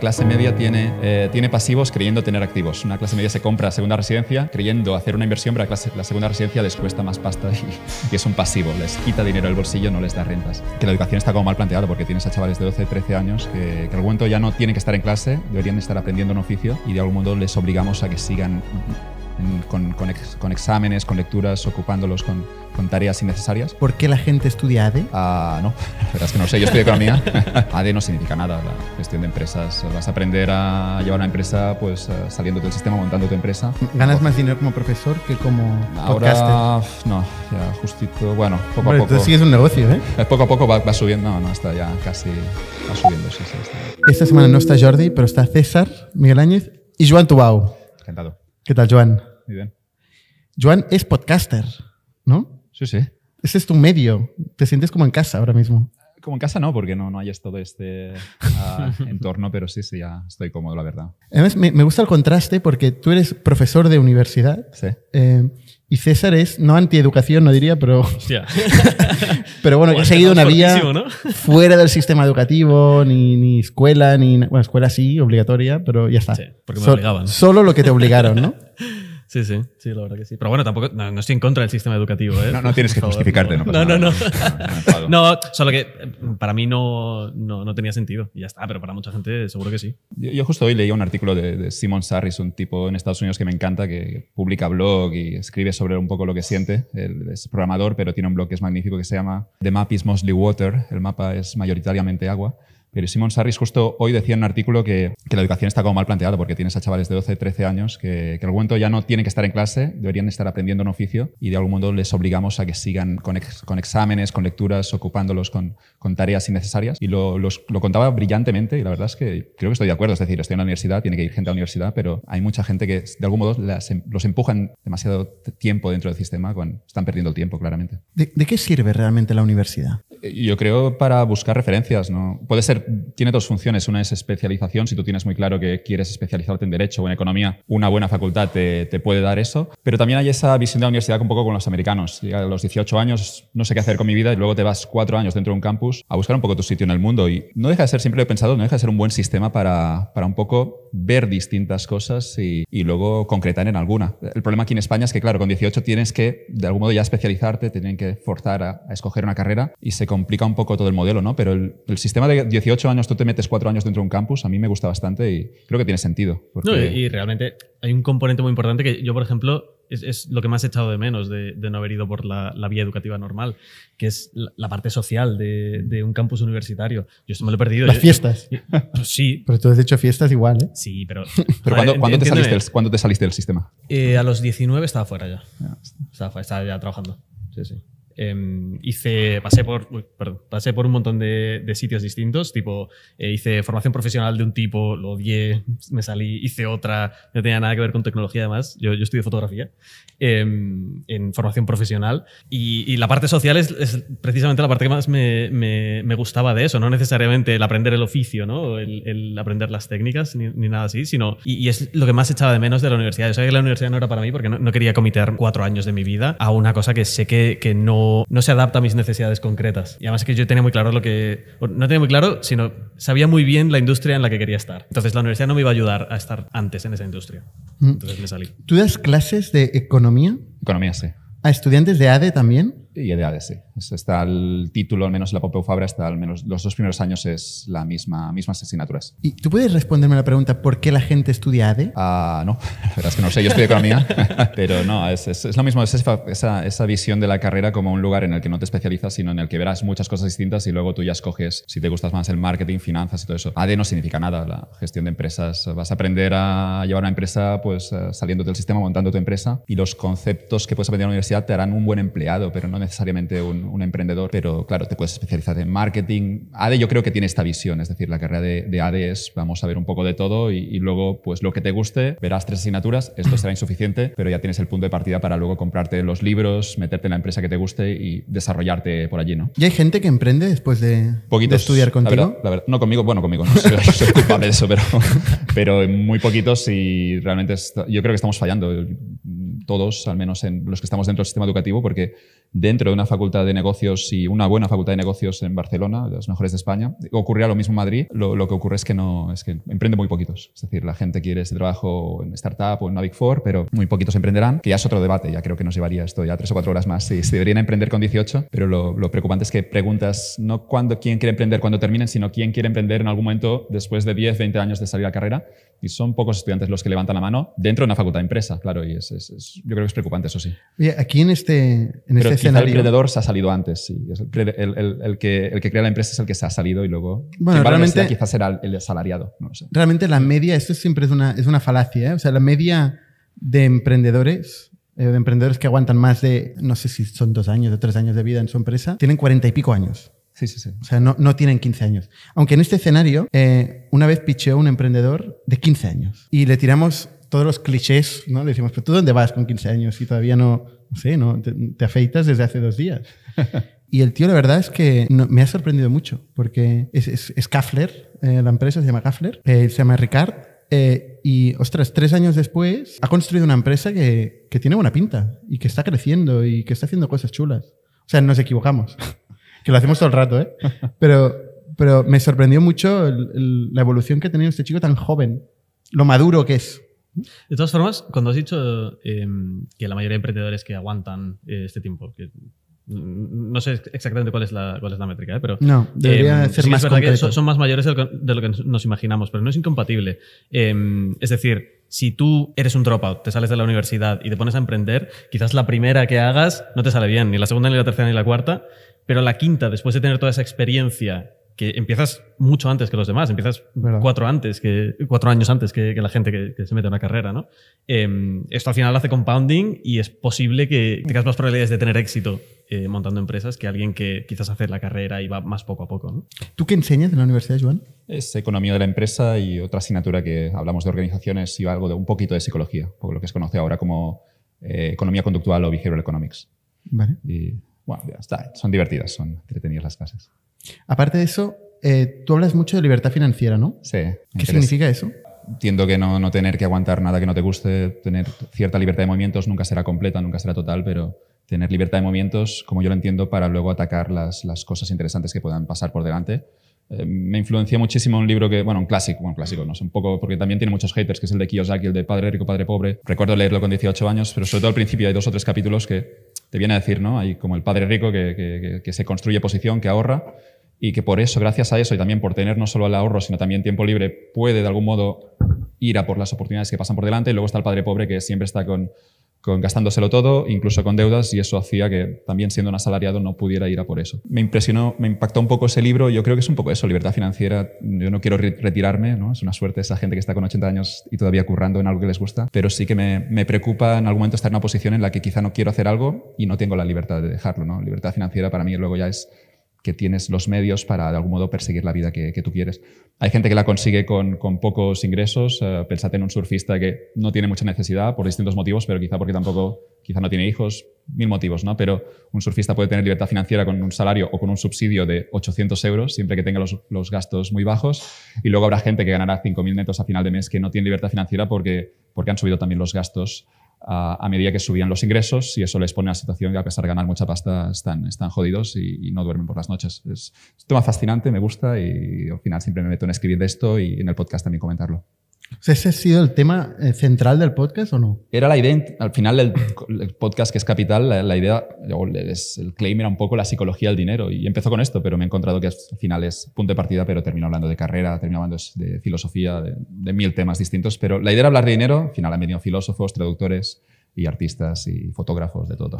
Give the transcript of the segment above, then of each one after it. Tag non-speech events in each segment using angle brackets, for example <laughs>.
clase media tiene, eh, tiene pasivos creyendo tener activos. Una clase media se compra segunda residencia creyendo hacer una inversión, pero la, clase, la segunda residencia les cuesta más pasta y, es un pasivo. Les quita dinero del bolsillo, no les da rentas. Que la educación está como mal planteada porque tienes a chavales de 12, 13 años que, que al momento ya no tienen que estar en clase, deberían estar aprendiendo un oficio y de algún modo les obligamos a que sigan con, con, exámenes, con lecturas, ocupándolos con, con, tareas innecesarias. ¿Por qué la gente estudia ADE? Ah, no, <laughs> la que no sé, yo estudio economía. ADE <laughs> no significa nada, la gestión de empresas. Vas a aprender a llevar una empresa pues eh, saliendo del sistema, montando tu empresa. ¿Ganas más dinero como profesor que como Ahora, no, ya justito, bueno, poco a poco. Entonces sí un negocio, ¿eh? ¿eh? Poco a poco va, subiendo, no, no, está ya casi va subiendo, Esta semana no está Jordi, pero está César, Miguel Áñez y Joan Tubau. Encantado. ¿Qué tal, Joan? muy bien. Joan es podcaster, ¿no? Sí, sí. Ese es tu medio. Te sientes como en casa ahora mismo. Como en casa no, porque no, no hay todo este ah, <laughs> entorno, pero sí, sí, ya estoy cómodo, la verdad. Además, me, gusta el contraste porque tú eres profesor de universidad. Eh, y César es, no anti-educación, no diría, pero. <laughs> <laughs> pero bueno, que ha seguido una vía fuera del sistema educativo, ni, ni, escuela, ni. Bueno, escuela sí, obligatoria, pero ya está. Sí, porque me obligaban. Solo lo que te obligaron, ¿no? Sí, sí, sí, la verdad que sí. Pero bueno, tampoco, no, estoy en contra del sistema educativo. ¿eh? No, no tienes que justificarte, no, no, no, no. No, solo que eh, para mí no, no, tenía sentido. Y ya está, pero para mucha gente seguro que sí. Yo, justo hoy leía un artículo de, Simon Sarris, un tipo en Estados Unidos que me encanta, que publica blog y escribe sobre un poco lo que siente. es programador, pero tiene un blog que es magnífico que se llama The Map is Mostly Water. El mapa es mayoritariamente agua. Pero Simon Sarris justo hoy decía en un artículo que, la educación está como mal planteada porque tienes a chavales de 12, 13 años que, que algún momento ya no tienen que estar en clase, deberían estar aprendiendo un oficio y de algún modo les obligamos a que sigan con, exámenes, con lecturas, ocupándolos con, tareas innecesarias. Y lo, contaba brillantemente y la verdad es que creo que estoy de acuerdo. Es decir, estoy en la universidad, tiene que ir gente a la universidad, pero hay mucha gente que de algún modo em, los empujan demasiado tiempo dentro del sistema, están perdiendo el tiempo claramente. ¿De, qué sirve realmente la universidad? Eh, yo creo para buscar referencias, ¿no? Puede ser tiene dos funciones. Una es especialización, si tú tienes muy claro que quieres especializarte en Derecho o en Economía, una buena facultad te, puede dar eso. Pero también hay esa visión de la universidad un poco con los americanos. Llega a los 18 años, no sé qué hacer con mi vida, y luego te vas cuatro años dentro de un campus a buscar un poco tu sitio en el mundo. Y no deja de ser, siempre lo pensado, no deja de ser un buen sistema para un poco ver distintas cosas y, luego concretar en alguna. El problema aquí en España es que, claro, con 18 tienes que, de algún modo, ya especializarte, tienen que forzar a, escoger una carrera y se complica un poco todo el modelo, ¿no? Pero el, sistema de 18 años, tú te metes cuatro años dentro de un campus, a mí me gusta bastante y creo que tiene sentido. No, y realmente hay un componente muy importante que yo, por ejemplo, es, lo que más he echado de menos de, no haber ido por la, vía educativa normal, que es la, parte social de, un campus universitario. Yo esto me lo he perdido. Las fiestas. sí. <laughs> Pero tú has hecho fiestas igual, ¿eh? Sí, pero... <laughs> pero ¿cuándo, te saliste del, te del, sistema? Eh, a los 19 estaba fuera ya. estaba ya trabajando. Sí, sí. Em, hice, pasé por, perdón, pasé por un montón de, sitios distintos, tipo, eh, hice formación profesional de un tipo, lo odié, me salí, hice otra, no tenía nada que ver con tecnología además, yo, yo estudié fotografía em, en formación profesional y, la parte social es, precisamente la parte que más me, me, gustaba de eso, no necesariamente el aprender el oficio, ¿no? el, aprender las técnicas ni, nada así, sino, y, es lo que más echaba de menos de la universidad. Yo sabía que la universidad no era para mí porque no, quería cometer cuatro años de mi vida a una cosa que sé que, que no no, se adapta a mis necesidades concretas. Y además es que yo tenía muy claro lo que... No tenía muy claro, sino sabía muy bien la industria en la que quería estar. Entonces la universidad no me iba a ayudar a estar antes en esa industria. Mm. Entonces me salí. ¿Tú das clases de economía? Economía, sí. ¿A estudiantes de ADE también? y de ADC. Está el título, al menos en la Pompeu Fabra, hasta al menos los dos primeros años es la misma, mismas asignaturas. ¿Y tú puedes responderme la pregunta, ¿por qué la gente estudia ADE? Ah, no, <laughs> la verdad es que no sé, yo estudio economía, <laughs> pero no, es, es, lo mismo, es esa, esa, visión de la carrera como un lugar en el que no te especializas, sino en el que verás muchas cosas distintas y luego tú ya escoges si te gustas más el marketing, finanzas y todo eso. ADE no significa nada, la gestión de empresas. Vas a aprender a llevar una empresa pues eh, saliendo del sistema, montando tu empresa y los conceptos que puedes aprender en la universidad te harán un buen empleado, pero no necesariamente necesariamente un, emprendedor, pero claro, te puedes especializar en marketing. ADE yo creo que tiene esta visión, es decir, la carrera de, ADE es vamos a ver un poco de todo y, luego pues lo que te guste, verás tres asignaturas, esto será insuficiente, pero ya tienes el punto de partida para luego comprarte los libros, meterte en la empresa que te guste y desarrollarte por allí, ¿no? ¿Y hay gente que emprende después de, estudiar contigo? no conmigo, bueno, conmigo, no <laughs> soy, culpable de eso, pero, pero muy poquitos y realmente yo creo que estamos fallando todos, al menos en los que estamos dentro del sistema educativo, porque dentro de una facultad de negocios y una buena facultad de negocios en Barcelona, de las mejores de España. Ocurría lo mismo en Madrid, lo, que ocurre es que no es que emprende muy poquitos. Es decir, la gente quiere ese trabajo en startup o en una Big Four, pero muy poquitos emprenderán, que ya es otro debate, ya creo que nos llevaría esto ya tres o cuatro horas más si se deberían emprender con 18, pero lo, preocupante es que preguntas no quién quiere emprender cuando terminen, sino quién quiere emprender en algún momento después de 10, 20 años de salir a carrera y son pocos estudiantes los que levantan la mano dentro de una facultad de empresa, claro, y yo creo que es preocupante, eso sí. Oye, aquí en este, este el emprendedor se ha salido antes, sí. el, que, el que crea la empresa es el que se ha salido y luego. Bueno, realmente. Quizás será el asalariado. Realmente la media, esto siempre es una, es una falacia, ¿eh? O sea, la media de emprendedores eh, de emprendedores que aguantan más de, no sé si son dos años o tres años de vida en su empresa, tienen cuarenta y pico años. Sí, sí, sí. O sea, no, no tienen 15 años. Aunque en este escenario, eh, una vez picheó un emprendedor de 15 años y le tiramos todos los clichés, ¿no? Le decimos, pero ¿tú dónde vas con 15 años y todavía no, no sé, no, te, afeitas desde hace dos días? <laughs> Y el tío, la verdad es que me ha sorprendido mucho, porque es, es, eh, la empresa se llama Kaffler, eh, se llama Ricard, eh, y ostras, tres años después ha construido una empresa que, que, tiene buena pinta y que está creciendo y que está haciendo cosas chulas. O sea, nos equivocamos, <laughs> que lo hacemos todo el rato, ¿eh? Pero, pero me sorprendió mucho la evolución que ha tenido este chico tan joven, lo maduro que es. De todas formas, cuando has dicho em, que la mayoría de emprendedores que aguantan eh, este tiempo, que no sé exactamente cuál es la, es la métrica, eh, pero. No, debería em, ser más son, más mayores de lo que nos imaginamos, pero no es incompatible. Em, es decir, si tú eres un dropout, te sales de la universidad y te pones a emprender, quizás la primera que hagas no te sale bien, ni la segunda, ni la tercera, ni la cuarta, pero la quinta, después de tener toda esa experiencia que empiezas mucho antes que los demás, empiezas cuatro, antes que, años antes que, la gente que, se mete en una carrera. Em, esto al final hace compounding y es posible que tengas más probabilidades de tener éxito eh, montando empresas que alguien que quizás hace la carrera y va más poco a poco. ¿Tú qué enseñas en la universidad, Joan? Es economía de la empresa y otra asignatura que hablamos de organizaciones y algo de un poquito de psicología, por lo que se conoce ahora como eh, economía conductual o behavioral economics. bueno, son divertidas, son entretenidas las clases. Aparte de eso, eh, tú hablas mucho de libertad financiera, ¿no? Sí. ¿Qué significa eso? Entiendo que no, tener que aguantar nada que no te guste, tener cierta libertad de movimientos nunca será completa, nunca será total, pero tener libertad de movimientos, como yo lo entiendo, para luego atacar las, cosas interesantes que puedan pasar por delante. Eh, me influenció muchísimo un libro que, bueno, un clásico, un clásico, no un poco, porque también tiene muchos haters, que es el de Kiyosaki, el de Padre Rico, Padre Pobre. Recuerdo leerlo con 18 años, pero sobre todo al principio hay dos o tres capítulos que te viene a decir, ¿no? Hay como el padre rico que, que, se construye posición, que ahorra, y que por eso, gracias a eso y también por tener no solo el ahorro, sino también tiempo libre, puede de algún modo ir a por las oportunidades que pasan por delante. Y luego está el padre pobre que siempre está con, con gastándoselo todo, incluso con deudas, y eso hacía que también siendo un asalariado no pudiera ir a por eso. Me impresionó, me impactó un poco ese libro. Yo creo que es un poco eso, libertad financiera. Yo no quiero retirarme, ¿no? Es una suerte esa gente que está con 80 años y todavía currando en algo que les gusta, pero sí que me, me preocupa en algún momento estar en una posición en la que quizá no quiero hacer algo y no tengo la libertad de dejarlo, ¿no? Libertad financiera para mí luego ya es que tienes los medios para de algún modo perseguir la vida que, tú quieres. Hay gente que la consigue con, con pocos ingresos. Eh, pensad en un surfista que no tiene mucha necesidad por distintos motivos, pero quizá porque tampoco, quizá no tiene hijos, mil motivos, ¿no? Pero un surfista puede tener libertad financiera con un salario o con un subsidio de 800 euros, siempre que tenga los, los gastos muy bajos. Y luego habrá gente que ganará 5.000 netos a final de mes que no tiene libertad financiera porque, porque han subido también los gastos a, medida que subían los ingresos y eso les pone en la situación que a pesar de ganar mucha pasta están, están jodidos y, no duermen por las noches. Es, es un tema fascinante, me gusta y al final siempre me meto en escribir de esto y en el podcast también comentarlo. ¿Ese ha sido el tema eh, central del podcast o no? Era la idea, al final del podcast que es Capital, la, idea, el claim era un poco la psicología del dinero y empezó con esto, pero me he encontrado que al final es punto de partida, pero termino hablando de carrera, termino hablando de filosofía, de, mil temas distintos, pero la idea era hablar de dinero, al final han venido filósofos, traductores, y artistas y fotógrafos de todo.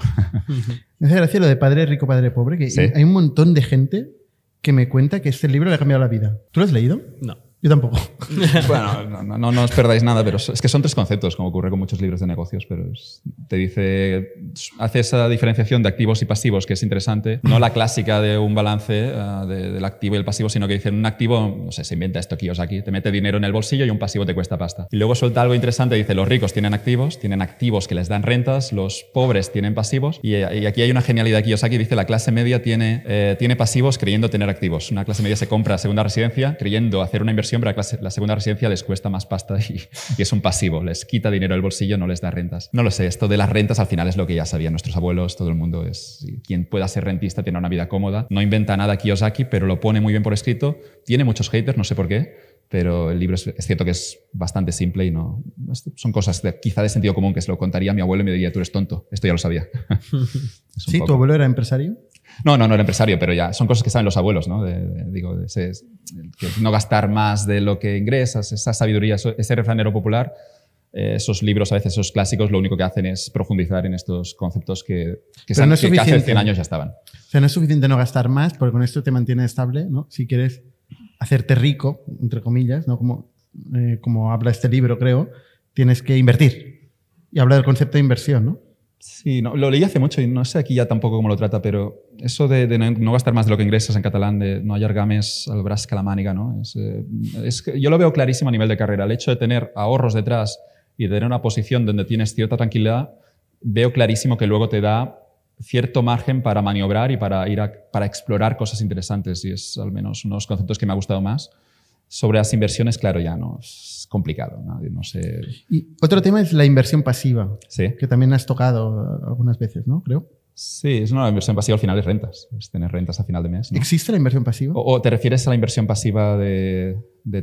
Me <laughs> hace gracia lo de Padre Rico, Padre Pobre, que hay un montón de gente que me cuenta que este libro le ha cambiado la vida. ¿Tú lo has leído? No. Yo tampoco. <laughs> bueno, no, os perdáis nada, pero es que son tres conceptos, como ocurre con muchos libros de negocios, pero te dice, hace esa diferenciación de activos y pasivos que es interesante, no la clásica de un balance ah, del activo y el pasivo, sino que dicen un activo, no sé, se inventa esto aquí te mete dinero en el bolsillo y un pasivo te cuesta pasta. Y luego suelta algo interesante, dice, los ricos tienen activos, tienen activos que les dan rentas, los pobres tienen pasivos, y, aquí hay una genialidad aquí, dice, la clase media tiene, eh, tiene pasivos creyendo tener activos. Una clase media se compra segunda residencia creyendo hacer una inversión la segunda residencia les cuesta más pasta y, y, es un pasivo, les quita dinero del bolsillo, no les da rentas. No lo sé, esto de las rentas al final es lo que ya sabían nuestros abuelos, todo el mundo es quien pueda ser rentista tiene una vida cómoda, no inventa nada Kiyosaki, pero lo pone muy bien por escrito, tiene muchos haters, no sé por qué, pero el libro es, cierto que es bastante simple y no son cosas quizá de sentido común que se lo contaría mi abuelo y me diría, tú eres tonto, esto ya lo sabía. <laughs> ¿Sí? ¿Tu abuelo era empresario? No, no, no era empresario, pero ya son cosas que saben los abuelos, ¿no? digo, no gastar más de lo que ingresas, esa sabiduría, ese refranero popular, eh, esos libros, a veces esos clásicos, lo único que hacen es profundizar en estos conceptos que, que, que hace 100 años ya estaban. O sea, no es suficiente no gastar más, porque con esto te mantiene estable, ¿no? Si quieres hacerte rico, entre comillas, ¿no? como, eh, como habla este libro, creo, tienes que invertir. Y habla del concepto de inversión, ¿no? Sí, no, lo leí hace mucho y no sé aquí ya tampoco cómo lo trata, pero eso de, no, gastar más de lo que ingresas en catalán, de no hallar games al brasca la maniga, ¿no? Es, eh, yo lo veo clarísimo a nivel de carrera. El hecho de tener ahorros detrás y tener una posición donde tienes cierta tranquilidad, veo clarísimo que luego te da cierto margen para maniobrar y para ir para explorar cosas interesantes y es al menos unos conceptos que me ha gustado más. Sobre las inversiones, claro, ya no es complicado, ¿no? no sé. Y otro tema es la inversión pasiva, que también has tocado algunas veces, ¿no? Creo. Sí, es una inversión pasiva al final es rentas, es tener rentas a final de mes. ¿Existe la inversión pasiva? O, te refieres a la inversión pasiva de,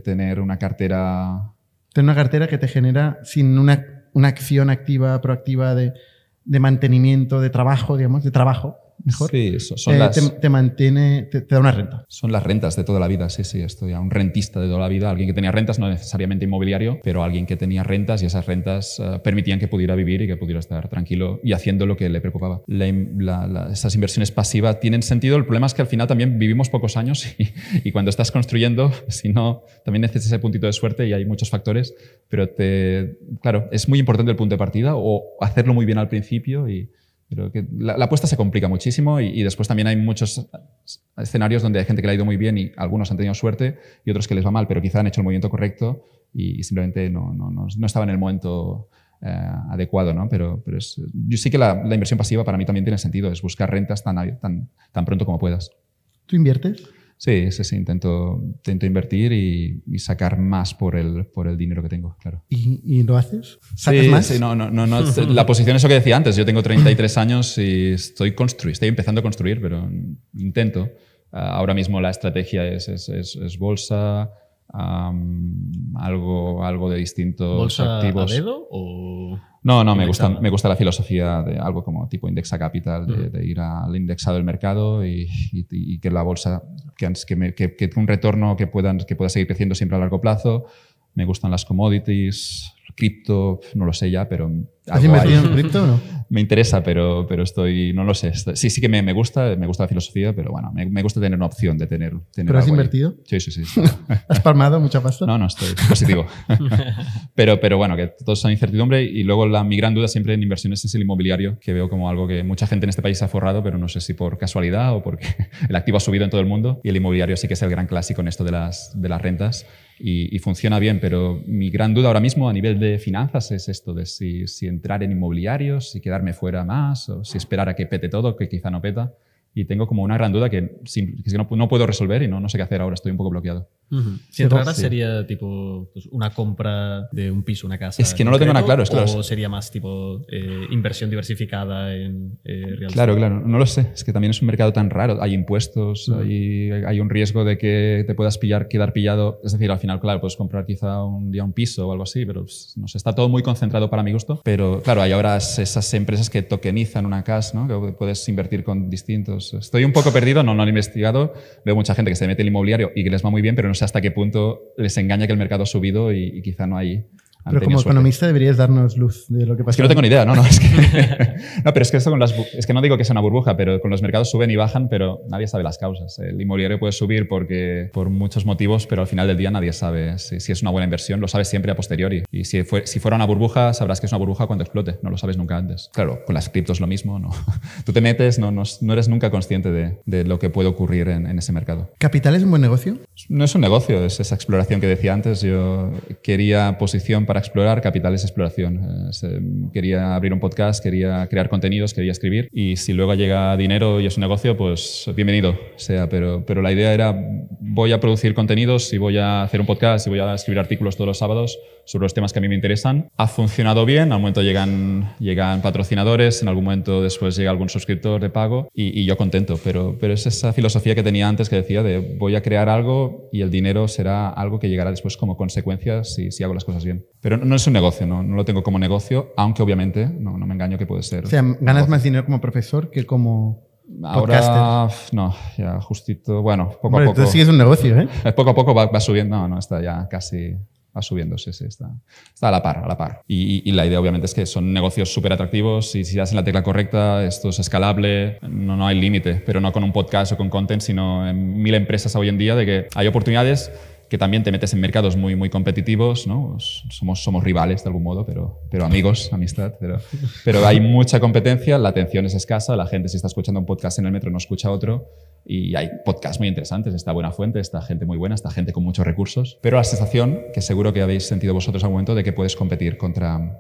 tener una cartera... Tener una cartera que te genera sin una acción activa, proactiva de de mantenimiento, de trabajo, digamos, de trabajo, mejor. Sí, son eh, te, mantiene, te, da una renta. Son las rentas de toda la vida, sí, sí. Estoy a un rentista de toda la vida, alguien que tenía rentas, no necesariamente inmobiliario, pero alguien que tenía rentas y esas rentas eh, permitían que pudiera vivir y que pudiera estar tranquilo y haciendo lo que le preocupaba. La, la, esas inversiones pasivas tienen sentido. El problema es que al final también vivimos pocos años y, y cuando estás construyendo, <laughs> si no, también necesitas ese puntito de suerte y hay muchos factores, pero te, claro, es muy importante el punto de partida o hacerlo muy bien al principio y pero que la, apuesta se complica muchísimo y, después también hay muchos escenarios donde hay gente que le ha ido muy bien y algunos han tenido suerte y otros que les va mal, pero quizá han hecho el movimiento correcto y, simplemente no, estaba en el momento eh, adecuado. ¿no? Pero, yo sé que la, inversión pasiva para mí también tiene sentido, es buscar rentas tan, tan, tan pronto como puedas. ¿Tú inviertes? Sí, ese sí, intento, intento invertir y, sacar más por el, por el dinero que tengo, claro. ¿Y, lo haces? ¿Sacas más? no, no, no, no <laughs> la posición es lo que decía antes. Yo tengo 33 años y estoy, estoy empezando a construir, pero intento. Ah, ahora mismo la estrategia es, es, bolsa, algo, algo de distintos activos. ¿Bolsa dedo o...? No, no, me gusta, me gusta, la filosofía de algo como tipo indexa capital, de, mm. ir al indexado del mercado y, que la bolsa, que, que, que, un retorno que, puedan, que pueda seguir creciendo siempre a largo plazo. Me gustan las commodities, cripto, no lo sé ya, pero ¿Has invertido en cripto o no? <laughs> Me interesa, pero, pero estoy, no lo sé. Sí, sí que me, me gusta, me gusta la filosofía, pero bueno, me, me, gusta tener una opción de tener. tener ¿Pero has invertido? Sí, sí, sí. <laughs> ¿Has palmado mucha pasta? No, no, estoy positivo. <laughs> pero, pero bueno, que todo es incertidumbre y luego la, mi gran duda siempre en inversiones es el inmobiliario, que veo como algo que mucha gente en este país ha forrado, pero no sé si por casualidad o porque el activo ha subido en todo el mundo y el inmobiliario sí que es el gran clásico en esto de las, de las rentas. Y, funciona bien, pero mi gran duda ahora mismo a nivel de finanzas es esto de si, si entrar en inmobiliarios y quedarme fuera más, o si esperar a que pete todo, que quizá no peta y tengo como una gran duda que, no, puedo resolver y no, no sé qué hacer ahora, estoy un poco bloqueado. Si entraras sería tipo pues, una compra de un piso, una casa. Es que no lo tengo nada claro, es claro. O sería más tipo eh, inversión diversificada en eh, Claro, claro, no lo sé. Es que también es un mercado tan raro. Hay impuestos, hay, hay, un riesgo de que te puedas pillar, quedar pillado. Es decir, al final, claro, puedes comprar quizá un día un piso o algo así, pero pues, no está todo muy concentrado para mi gusto. Pero claro, hay ahora esas empresas que tokenizan una casa, ¿no? que puedes invertir con distintos estoy un poco perdido, no, no investigado. Veo mucha gente que se mete en el inmobiliario y que les va muy bien, pero no sé hasta qué punto les engaña que el mercado ha subido y quizá no hay pero como economista deberías darnos luz de lo que pasa. Es que no tengo ni idea, no, no, es que, <laughs> <laughs> no pero es que esto con es que no digo que sea una burbuja, pero con los mercados suben y bajan, pero nadie sabe las causas. El inmobiliario puede subir porque, por muchos motivos, pero al final del día nadie sabe si, es una buena inversión, lo sabes siempre a posteriori. Y si, fue, si fuera una burbuja, sabrás que es una burbuja cuando explote, no lo sabes nunca antes. Claro, con las criptos lo mismo, no. <laughs> Tú te metes, no, no, eres nunca consciente de, de, lo que puede ocurrir en, en ese mercado. ¿Capital es un buen negocio? No es un negocio, es esa exploración que decía antes. Yo quería posición para explorar, capitales exploración. Eh, quería abrir un podcast, quería crear contenidos, quería escribir y si luego llega dinero y es un negocio, pues bienvenido sea, pero, pero la idea era voy a producir contenidos y voy a hacer un podcast y voy a escribir artículos todos los sábados sobre los temas que a mí me interesan. Ha funcionado bien, al momento llegan, llegan patrocinadores, en algún momento después llega algún suscriptor de pago y, yo contento, pero, pero es esa filosofía que tenía antes que decía de voy a crear algo y el dinero será algo que llegará después como consecuencia si, si hago las cosas bien. Pero no, es un negocio, no, no, lo tengo como negocio, aunque obviamente no, no me engaño que puede ser. O sea, ganas más dinero como profesor que como Ahora, no, ya justito, bueno, poco a poco. Entonces sí es un negocio, ¿eh? <laughs> Poco a poco va, va subiendo, no, no, está ya casi va subiéndose, está, está, a la par, a la par. Y, la idea obviamente es que son negocios súper atractivos y si das en la tecla correcta, esto es escalable, no, no hay límite, pero no con un podcast o con content, sino en mil empresas hoy en día de que hay oportunidades que también te metes en mercados muy, muy competitivos, ¿no? Somos, somos rivales de algún modo, pero, pero amigos, amistad, pero, pero hay mucha competencia, la atención es escasa, la gente si está escuchando un podcast en el metro no escucha otro y hay podcasts muy interesantes, está Buena Fuente, está gente muy buena, está gente con muchos recursos, pero la sensación, que seguro que habéis sentido vosotros al momento, de que puedes competir contra,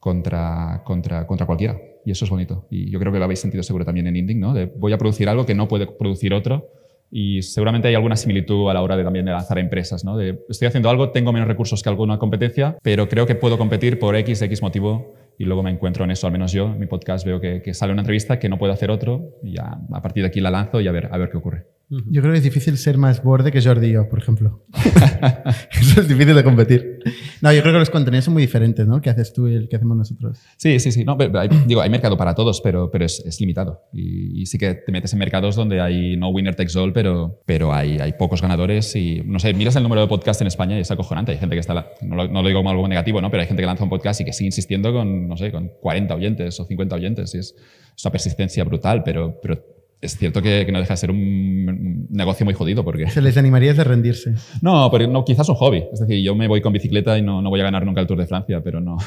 contra, contra, contra cualquiera y eso es bonito. Y yo creo que lo habéis sentido seguro también en Indie, ¿no? De voy a producir algo que no puede producir otro y seguramente hay alguna similitud a la hora de también lanzar empresas, ¿no? estoy haciendo algo, tengo menos recursos que alguna competencia, pero creo que puedo competir por X, X motivo y luego me encuentro en eso, al menos yo, en mi podcast veo que, sale una entrevista que no puedo hacer otro y a partir de aquí la lanzo y a ver, a ver qué ocurre. Yo creo que es difícil ser más borde que Jordi y yo, por ejemplo. <laughs> Eso es difícil de competir. No, yo creo que los contenidos son muy diferentes, ¿no? ¿Qué que haces tú y el que hacemos nosotros. Sí, sí, sí. digo, hay mercado para todos, pero, pero es, limitado. Y, sí que te metes en mercados donde hay no winner takes all, pero, pero hay, hay pocos ganadores. Y no sé, miras el número de podcasts en España y es acojonante. Hay gente que está, no lo, digo como algo negativo, ¿no? Pero hay gente que lanza un podcast y que sigue insistiendo con, no sé, con 40 oyentes o 50 oyentes. Y es, es una persistencia brutal, pero, pero es cierto que, no deja de ser un negocio muy jodido porque... ¿Se les animaría de rendirse? No, pero no, quizás un hobby. Es decir, yo me voy con bicicleta y no, no, voy a ganar nunca el Tour de Francia, pero no... <laughs>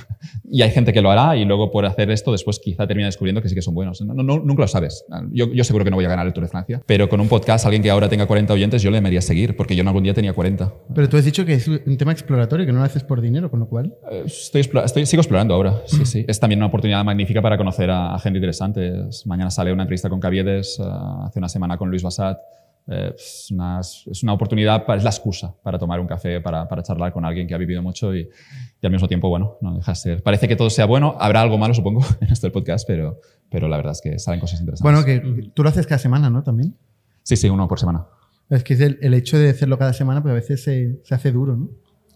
Y hay gente que lo hará y luego por hacer esto después quizá termina descubriendo que sí que son buenos. No, nunca lo sabes. Yo, yo seguro que no voy a ganar el Tour de Francia, pero con un podcast, alguien que ahora tenga 40 oyentes, yo le debería seguir porque yo en algún día tenía 40. Pero tú has dicho que es un tema exploratorio, que no lo haces por dinero, con lo cual... Eh, estoy, estoy sigo explorando ahora, sí, sí. Es también una oportunidad magnífica para conocer a, a gente interesante. Mañana sale una entrevista con Caviedes eh, hace una semana con Luis Basat. Eh, es una, es, una, oportunidad, es la excusa para tomar un café, para, charlar con alguien que ha vivido mucho y, al mismo tiempo, bueno, no deja ser. Parece que todo sea bueno, habrá algo malo, supongo, <laughs> en este podcast, pero, pero la verdad es que salen cosas interesantes. Bueno, que tú lo haces cada semana, ¿no? También. Sí, sí, uno por semana. Es que el, el hecho de hacerlo cada semana, pues a veces se, se hace duro, ¿no?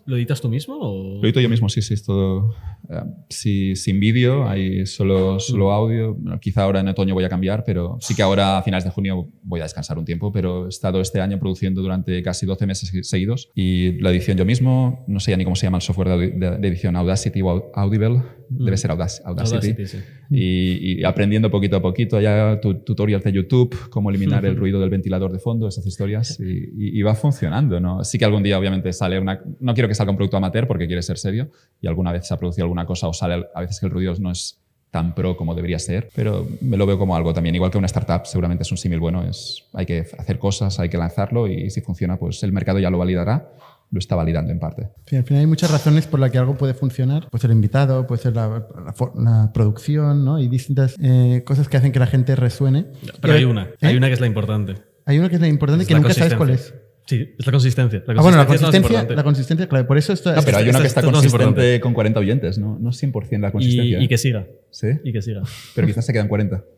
¿Lo editas tú mismo? Lo edito yo mismo, sí, sí, es todo. Eh, sin vídeo, hay solo, solo mm. audio. quizá ahora en otoño voy a cambiar, pero sí que ahora a finales de junio voy a descansar un tiempo, pero he estado este año produciendo durante casi 12 meses seguidos y la edición yo mismo, no sé ya ni cómo se llama el software de, edición, Audacity o Audible, mm. debe ser Audacity. Audacity sí. y, aprendiendo poquito a poquito, ya tu, de YouTube, cómo eliminar el <laughs> ruido del ventilador de fondo, esas historias, y, va funcionando, ¿no? Sí que algún día obviamente sale una... No quiero que salga un producto amateur porque quiere ser serio y alguna vez se ha producido alguna cosa o sale, a veces que el ruido no es tan pro como debería ser, pero me lo veo como algo también. Igual que una startup, seguramente es un símil bueno, es, hay que hacer cosas, hay que lanzarlo y si funciona, pues el mercado ya lo validará lo está validando en parte. al final hay muchas razones por las que algo puede funcionar. Puede ser invitado, puede ser la, producción, ¿no? distintas eh, cosas que hacen que la gente resuene. Pero hay una, ¿Eh? hay una que es la importante. Hay una que es la importante que nunca sabes cuál es. Sí, es la consistencia. Ah, bueno, la consistencia, claro, por eso esto pero hay una que está consistente con 40 oyentes, ¿no? No 100% la consistencia. Y, que siga. ¿Sí? Y que siga. Pero quizás se quedan 40. <laughs>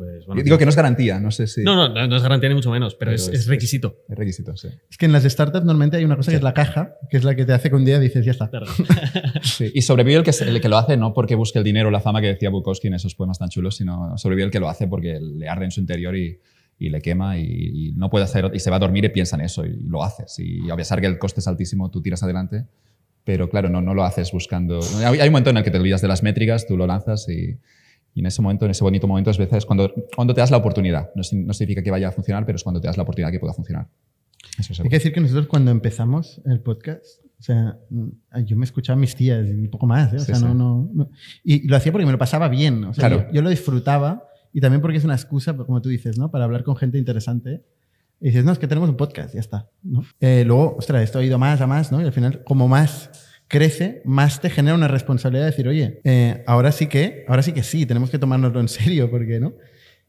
Pues, Digo que no es garantía, no sé si... No, no, no es garantía ni mucho menos, pero, es, requisito. Es, requisito, sí. Es que en las startups normalmente hay una cosa que es la caja, que es la que te hace que un día dices, ya está. <laughs> sí. Y sobrevive el que, el que lo hace no porque busque el dinero o la fama que decía Bukowski en esos poemas tan chulos, sino sobrevive el que lo hace porque le arde en su interior y y le quema y, no puede hacer, y se va a dormir y piensa en eso y lo haces. Y a pesar que el coste es altísimo, tú tiras adelante, pero claro, no, no lo haces buscando. Hay, un momento en el que te olvidas de las métricas, tú lo lanzas y, en ese momento, en ese bonito momento, es veces cuando, cuando te das la oportunidad. No, significa que vaya a funcionar, pero es cuando te das la oportunidad que pueda funcionar. Hay que decir que nosotros cuando empezamos el podcast, o sea, mm, yo me escuchaba a mis tías y poco más, ¿eh? o sea, no, Y lo hacía porque me lo pasaba bien, claro. yo, lo disfrutaba y también porque es una excusa, como tú dices, ¿no? Para hablar con gente interesante. Y dices, no, es que tenemos un podcast, ya está. ¿no? Eh, luego, ostras, esto ha ido más a más, ¿no? Y al final, como más crece, más te genera una responsabilidad de decir, oye, eh, ahora sí que, ahora sí que sí, tenemos que tomárnoslo en serio, porque, ¿no?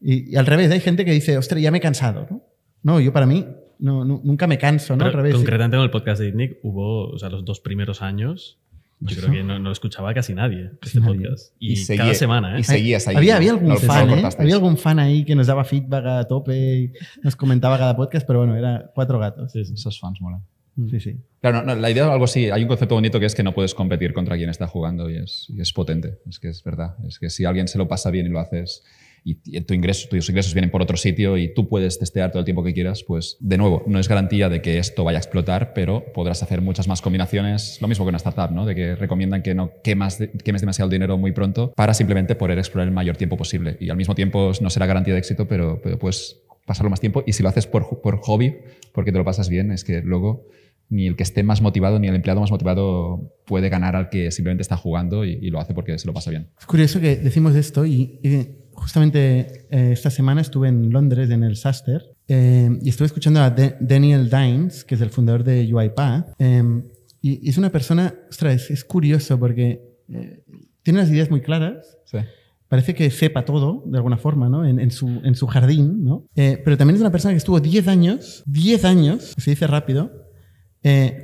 Y, al revés, hay gente que dice, ostras, ya me he cansado, ¿no? No, yo para mí, no, nunca me canso, ¿no? al revés. Concretamente con el podcast de Nick hubo, o sea, los dos primeros años, yo creo que no, escuchaba casi nadie, este podcast. Y, cada semana, ¿eh? Y seguías ahí. Había, había algún fan, ¿eh? Había algún fan ahí que nos daba feedback a tope y nos comentaba cada podcast, pero bueno, era cuatro gatos. Esos fans molan. Mm. Sí, sí. Claro, no, la idea es algo así. Hay un concepto bonito que es que no puedes competir contra quien está jugando y es, y es potente. Es que es verdad. Es que si alguien se lo pasa bien y lo haces y, tu tus ingresos vienen por otro sitio y tú puedes testear todo el tiempo que quieras, pues de nuevo, no es garantía de que esto vaya a explotar, pero podrás hacer muchas más combinaciones. Lo mismo que una startup, ¿no? De que recomiendan que no quemes demasiado dinero muy pronto para simplemente poder explorar el mayor tiempo posible. Y al mismo tiempo no será garantía de éxito, pero, pero puedes pasarlo más tiempo. Y si lo haces por, por hobby, porque te lo pasas bien, es que luego ni el que esté más motivado, ni el empleado más motivado puede ganar al que simplemente está jugando y, lo hace porque se lo pasa bien. Es curioso que decimos esto y justamente eh, esta semana estuve en Londres, en el Saster, eh, y estuve escuchando a Daniel Dines, que es el fundador de UiPath. Em, y es una persona, ostras, es curioso porque eh, tiene unas ideas muy claras. Parece que sepa todo, de alguna forma, ¿no? En, su, jardín, pero también es una persona que estuvo 10 años, 10 años, se dice rápido,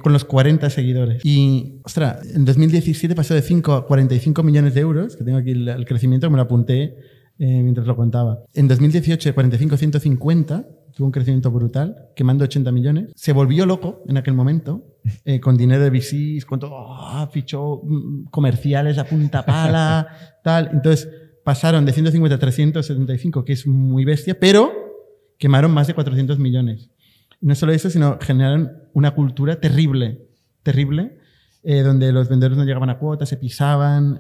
con los 40 seguidores. Y, ostras, en 2017 pasó de 5 a 45 millones de euros, que tengo aquí el, el crecimiento, me lo apunté eh, mientras lo contaba. En 2018, 45-150, tuvo un crecimiento brutal, quemando 80 millones. Se volvió loco en aquel momento, eh, con dinero de VCs, con todo, ah, fichó mm, comerciales a punta pala, <laughs> tal. Entonces pasaron de 150 a 375, que es muy bestia, pero quemaron más de 400 millones. no solo eso, sino generaron una cultura terrible, terrible, eh, donde los vendedores no llegaban a cuotas, se pisaban.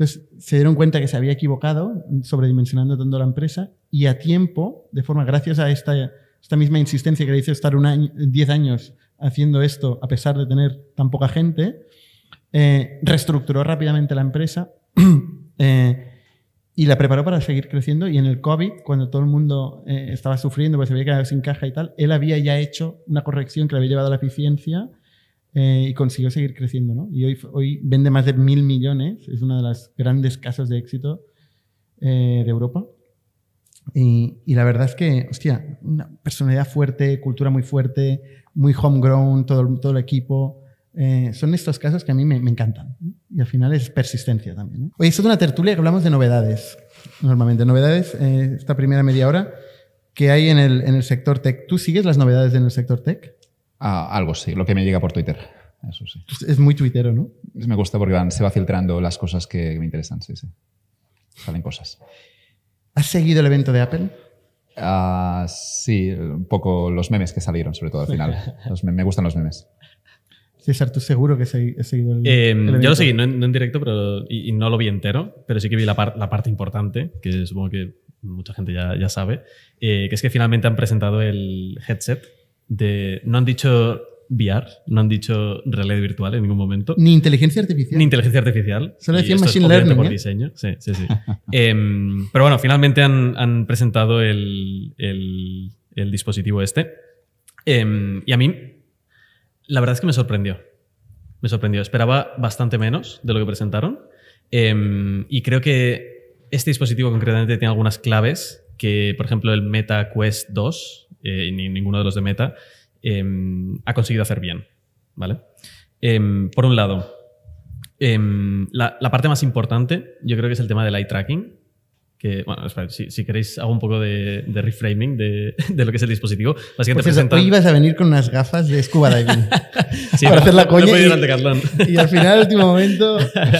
Entonces se dieron cuenta que se había equivocado sobredimensionando tanto la empresa y a tiempo, de forma gracias a esta, misma insistencia que le hice estar 10 años haciendo esto a pesar de tener tan poca gente, eh, reestructuró rápidamente la empresa <clears throat> eh, y la preparó para seguir creciendo y en el COVID, cuando todo el mundo eh, estaba sufriendo, pues se había quedado sin caja y tal, él había ya hecho una corrección que le había llevado a la eficiencia eh, y consiguió seguir creciendo, ¿no? Y hoy, hoy vende más de mil millones, es una de las grandes casas de éxito eh, de Europa. Y, y, la verdad es que, hostia, una personalidad fuerte, cultura muy fuerte, muy homegrown, todo, todo el equipo. Eh, son estos casos que a mí me, encantan. Y al final es persistencia también. ¿eh? Hoy esto es una tertulia que hablamos de novedades, normalmente. Novedades, esta primera media hora que hay en el, en el sector tech. ¿Tú sigues las novedades en el sector tech? algo sí, lo que me llega por Twitter. Eso sí. Pues es muy tuitero, ¿no? Me gusta porque se va filtrando las cosas que, me interesan, sí, sí. Salen cosas. ¿Has seguido el evento de Apple? Ah, sí, un poco los memes que salieron, sobre todo al final. <laughs> me gustan los memes. César, tú seguro que has seguido el, eh, Yo lo seguí, no en, directo, pero y, no lo vi entero, pero sí que vi la, parte importante, que supongo que mucha gente ya, sabe, eh, que es que finalmente han presentado el headset no han dicho VR, no han dicho realidad virtual en ningún momento. Ni inteligencia artificial. Ni inteligencia artificial. Solo decían machine learning. ¿eh? Sí, sí, sí. <laughs> Em, pero bueno, finalmente han, presentado el, dispositivo este. Em, y a mí, la verdad es que me sorprendió. Me sorprendió. Esperaba bastante menos de lo que presentaron. Em, y creo que este dispositivo concretamente tiene algunas claves que, por ejemplo, el Meta Quest 2 eh, ninguno de los de Meta, em, ha conseguido hacer bien. ¿vale? Em, por un lado, em, la, parte más importante yo creo que es el tema del eye tracking. Que, bueno, si, queréis hago un poco de, reframing <laughs> de, lo que es el dispositivo. Básicamente ibas a venir con unas gafas de scuba diving <laughs> para hacer la coña y, al final, último momento...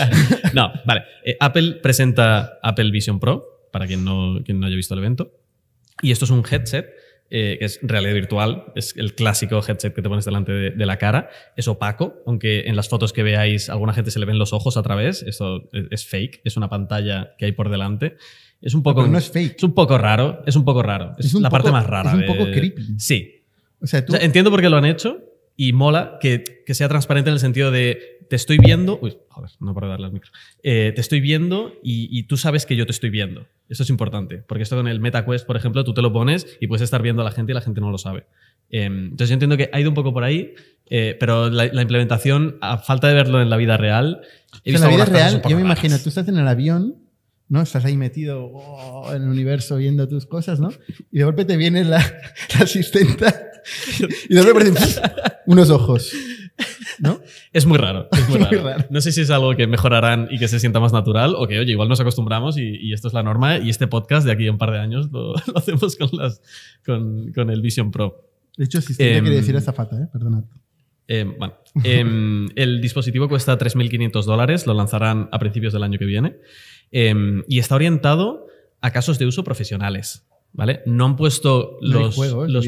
<laughs> no, vale. Eh, Apple presenta Apple Vision Pro, para quien no, quien no haya visto el evento. Y esto es un headset eh, que es realidad virtual, es el clásico headset que te pones delante de, la cara, es opaco, aunque en las fotos que veáis alguna gente se le ven los ojos a través, eso es fake, es una pantalla que hay por delante. Es un ah, poco. es un poco raro. Es un poco raro. Es, la parte más rara. Es un poco creepy. Sí. entiendo por qué lo han hecho y mola que sea transparente en el sentido de te estoy viendo. joder, no para darle micro. Eh, te estoy viendo y, tú sabes que yo te estoy viendo. Eso es importante, porque esto con el MetaQuest, por ejemplo, tú te lo pones y puedes estar viendo a la gente y la gente no lo sabe. Eh, entonces yo entiendo que ha ido un poco por ahí, eh, pero la, implementación, a falta de verlo en la vida real. en la vida real, yo me imagino, tú estás en el avión ¿no? Estás ahí metido oh, en el universo viendo tus cosas, ¿no? Y de golpe te viene la, <laughs> asistenta <laughs> y de unos ojos. Es muy <laughs> raro, No sé si es algo que mejorarán y que se sienta más natural o que, oye, igual nos acostumbramos y, esto es la norma y este podcast de aquí a un par de años lo, <laughs> hacemos con, las, con, el Vision Pro. De hecho, si eh, quería decir em, esta ¿eh? perdonad. Em, bueno, em, <laughs> el dispositivo cuesta 3.500 dólares, lo lanzarán a principios del año que viene y está orientado a casos de uso profesionales. ¿Vale? No han puesto los, los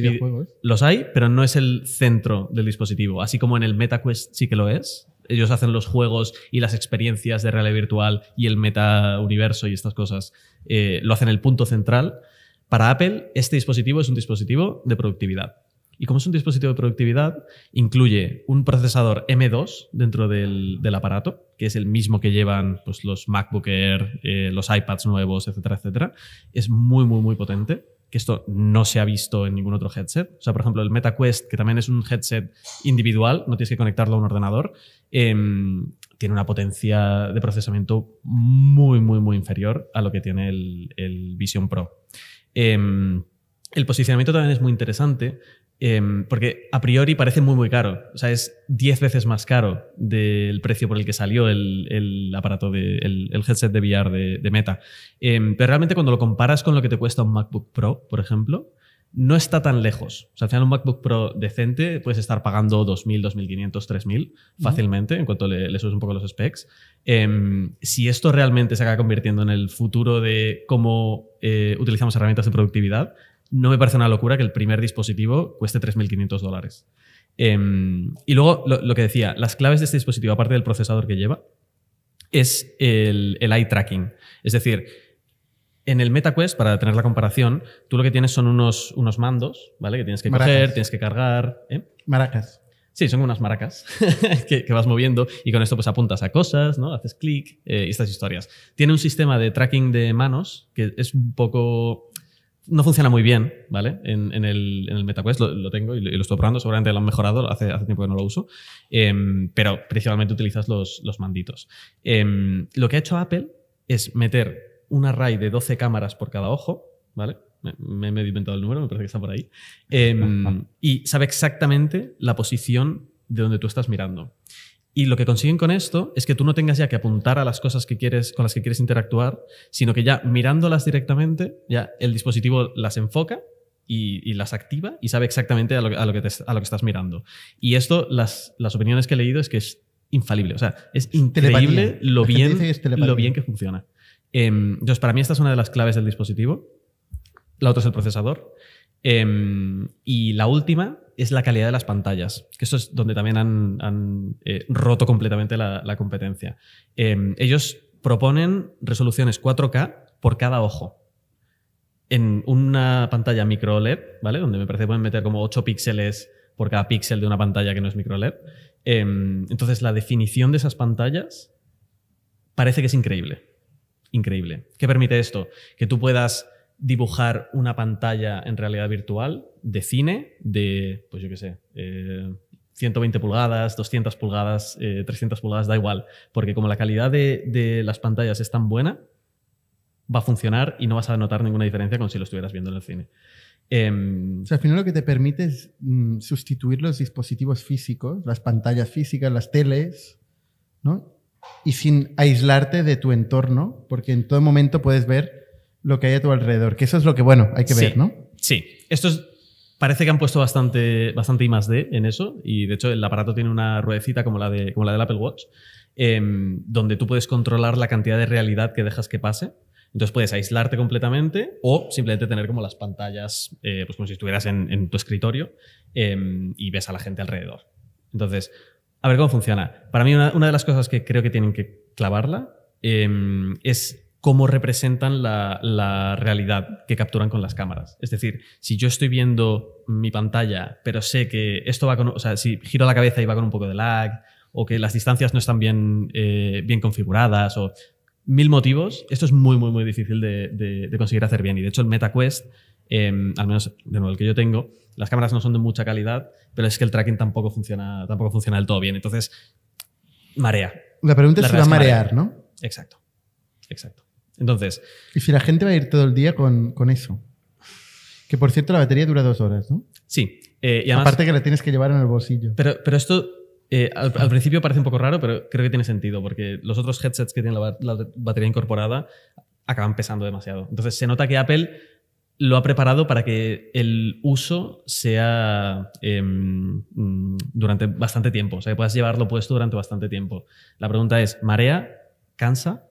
Los hay, pero no es el centro del dispositivo. Así como en el MetaQuest sí que lo es. Ellos hacen los juegos y las experiencias de realidad virtual y el meta universo y estas cosas. Eh, lo hacen el punto central. Para Apple, este dispositivo es un dispositivo de productividad. Y como es un dispositivo de productividad, incluye un procesador M2 dentro del, aparato, que es el mismo que llevan pues, los MacBook Air, eh, los iPads nuevos, etcétera, etcétera. Es muy, muy, muy potente que esto no se ha visto en ningún otro headset. O sea, por ejemplo, el MetaQuest, que también es un headset individual, no tienes que conectarlo a un ordenador, em, tiene una potencia de procesamiento muy, muy, muy inferior a lo que tiene el, Vision Pro. Em, el posicionamiento también es muy interesante Em, porque a priori parece muy, muy caro. O sea, es 10 veces más caro del precio por el que salió el, aparato, de, el, headset de VR de, Meta. Em, pero realmente cuando lo comparas con lo que te cuesta un MacBook Pro, por ejemplo, no está tan lejos. O sea, al final un MacBook Pro decente puedes estar pagando 2.000, 2.500, 3.000 fácilmente, en cuanto le, le, subes un poco los specs. Em, si esto realmente se acaba convirtiendo en el futuro de cómo eh, utilizamos herramientas de productividad, no me parece una locura que el primer dispositivo cueste 3.500 dólares. Em, y luego, lo, que decía, las claves de este dispositivo, aparte del procesador que lleva, es el, el eye tracking. Es decir, en el MetaQuest, para tener la comparación, tú lo que tienes son unos, unos mandos, ¿vale? Que tienes que coger, tienes que cargar. ¿eh? Maracas. Sí, son unas maracas <laughs> que, vas moviendo y con esto pues apuntas a cosas, ¿no? Haces clic eh, y estas historias. Tiene un sistema de tracking de manos que es un poco no funciona muy bien, ¿vale? En, el, MetaQuest lo, tengo y lo, estoy probando, seguramente lo han mejorado, hace, tiempo que no lo uso, em, pero principalmente utilizas los, manditos. Em, lo que ha hecho Apple es meter un array de 12 cámaras por cada ojo, ¿vale? Me, he inventado el número, me parece que está por ahí, em, <laughs> y sabe exactamente la posición de donde tú estás mirando. Y lo que consiguen con esto es que tú no tengas ya que apuntar a las cosas que quieres, con las que quieres interactuar, sino que ya mirándolas directamente, ya el dispositivo las enfoca y, las activa y sabe exactamente a lo, que, a lo que estás mirando. Y esto, las, las opiniones que he leído es que es infalible. O sea, es increíble lo bien, bien, que funciona. Em, entonces, para mí esta es una de las claves del dispositivo. La otra es el procesador. Em, y la última, es la calidad de las pantallas, que eso es donde también han, eh, roto completamente la, competencia. Em, ellos proponen resoluciones 4K por cada ojo. En una pantalla micro LED, ¿vale? Donde me parece que pueden meter como 8 píxeles por cada píxel de una pantalla que no es micro LED. Em, entonces, la definición de esas pantallas parece que es increíble. Increíble. ¿Qué permite esto? Que tú puedas dibujar una pantalla en realidad virtual de cine de, pues yo qué sé, 120 eh, pulgadas, 200 pulgadas, 300 eh, pulgadas, da igual, porque como la calidad de, las pantallas es tan buena, va a funcionar y no vas a notar ninguna diferencia con si lo estuvieras viendo en el cine. Em, al final lo que te permite es mm, sustituir los dispositivos físicos, las pantallas físicas, las teles, ¿no? Y sin aislarte de tu entorno, porque en todo momento puedes ver lo que hay a tu alrededor, que eso es lo que, bueno, hay que ver, ¿no? Sí, esto es, parece que han puesto bastante, bastante I más D en eso, y de hecho el aparato tiene una ruedecita como la, de, como la del Apple Watch, em, donde tú puedes controlar la cantidad de realidad que dejas que pase. Entonces puedes aislarte completamente o simplemente tener como las pantallas, eh, pues como si estuvieras en, tu escritorio em, y ves a la gente alrededor. Entonces, a ver cómo funciona. Para mí una, de las cosas que creo que tienen que clavarla em, es cómo representan la, realidad que capturan con las cámaras. Es decir, si yo estoy viendo mi pantalla, pero sé que esto va con, o sea, si giro la cabeza y va con un poco de lag, o que las distancias no están bien, eh, bien configuradas, o mil motivos, esto es muy, muy, muy difícil de, conseguir hacer bien. Y de hecho el MetaQuest, em, al menos de nuevo el que yo tengo, las cámaras no son de mucha calidad, pero es que el tracking tampoco funciona, tampoco funciona del todo bien. Entonces, marea. La pregunta es si va a marear, ¿no? Exacto, exacto. Entonces. Y si la gente va a ir todo el día con, eso. Que por cierto, la batería dura dos horas, ¿no? Sí. Eh, y Aparte que la tienes que llevar en el bolsillo. Pero, esto eh, al, principio parece un poco raro, pero creo que tiene sentido, porque los otros headsets que tienen la, batería incorporada acaban pesando demasiado. Entonces se nota que Apple lo ha preparado para que el uso sea em, durante bastante tiempo, o sea, que puedas llevarlo puesto durante bastante tiempo. La pregunta es, ¿marea? ¿Cansa?